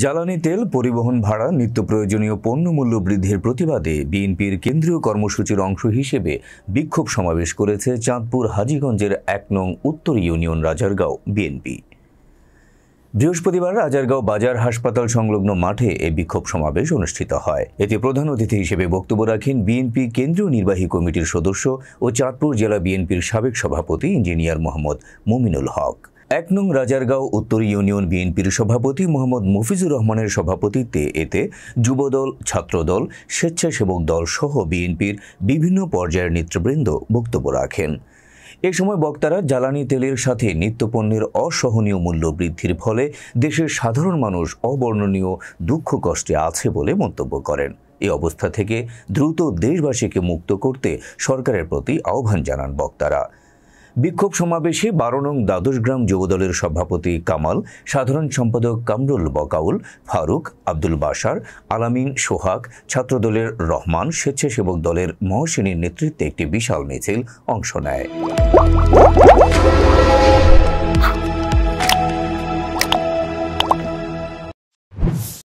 জ্বালানি তেল পরিবহন ভাড়া নিত্য প্রয়োজনীয় পণ্যমূল্য বৃদ্ধির প্রতিবাদে বিএনপির কেন্দ্রীয় কর্মসূচির অংশ হিসেবে বিক্ষোভ সমাবেশ করেছে চাঁদপুর হাজীগঞ্জের এক নং উত্তর ইউনিয়ন রাজারগাঁও বিএনপি বৃহস্পতিবার রাজারগাঁও বাজার হাসপাতাল সংলগ্ন মাঠে এই বিক্ষোভ সমাবেশ অনুষ্ঠিত হয় এতে প্রধান অতিথি হিসেবে বক্তব্য রাখেন বিএনপি কেন্দ্রীয় নির্বাহী কমিটির সদস্য ও চাঁদপুর জেলা বিএনপির সাবেক সভাপতি ইঞ্জিনিয়ার মোহাম্মদ মুমিনুল হক এক নং রাজারগাঁও উত্তর ইউনিয়ন বিএনপির সভাপতি মোহাম্মদ মুফিজুর রহমানের সভাপতিত্বে এতে যুবদল ছাত্রদল স্বেচ্ছাসেবক দল সহ বিএনপির বিভিন্ন পর্যায়ের নেতৃবৃন্দ বক্তব্য রাখেন এ সময় বক্তারা জ্বালানি তেলের সাথে নিত্যপণ্যের অসহনীয় মূল্য বৃদ্ধির ফলে দেশের সাধারণ মানুষ অবর্ণনীয় দুঃখ কষ্টে আছে বলে মন্তব্য করেন এ অবস্থা থেকে দ্রুত দেশবাসীকে মুক্ত করতে সরকারের প্রতি আহ্বান জানান বক্তারা বিক্ষোভ সমাবেশে বারো নং দ্বাদশগ্রাম যুবদলের সভাপতি কামাল সাধারণ সম্পাদক কামরুল বকাউল ফারুক আব্দুল বাসার আলামিন সোহাগ ছাত্রদলের রহমান স্বেচ্ছাসেবক দলের মহসেনীর নেতৃত্বে একটি বিশাল মিছিল অংশ নেয়